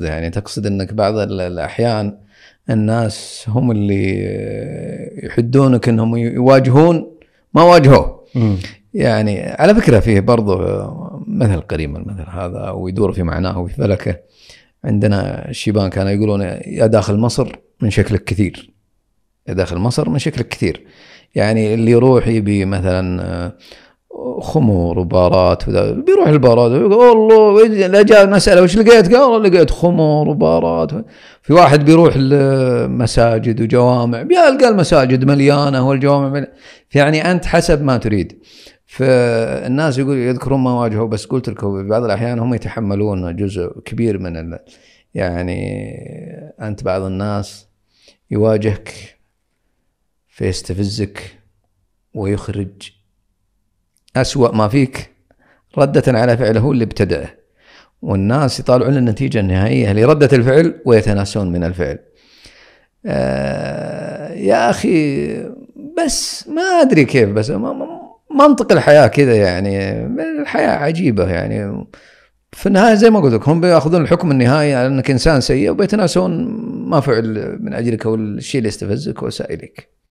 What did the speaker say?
يعني تقصد انك بعض الاحيان الناس هم اللي يحدونك انهم يواجهون ما واجهوه يعني على فكره فيه برضه مثل قريب المثل هذا ويدور في معناه وفي فلكه عندنا الشيبان كانوا يقولون يا داخل مصر من شكلك كثير يا داخل مصر من شكلك كثير يعني اللي يروح يبي مثلا خمور وبارات وذا بيروح البارات والله لا جاء المسألة وش لقيت؟ قال لقيت خمور وبارات في واحد بيروح المساجد وجوامع بيلقى المساجد مليانة والجوامع مليانة يعني أنت حسب ما تريد فالناس يقول يذكرون ما واجهوا بس قلت لكم بعض الأحيان هم يتحملون جزء كبير من ال... يعني أنت بعض الناس يواجهك فيستفزك ويخرج أسوأ ما فيك ردة على فعله اللي ابتدعه والناس يطالعون النتيجة النهائية لردة الفعل ويتناسون من الفعل آه يا أخي بس ما أدري كيف بس منطق الحياة كذا يعني الحياة عجيبة يعني في النهاية زي ما قلت لك هم بياخذون الحكم النهائي على أنك إنسان سيء وبيتناسون ما فعل من أجلك والشيء اللي استفزك وسائلك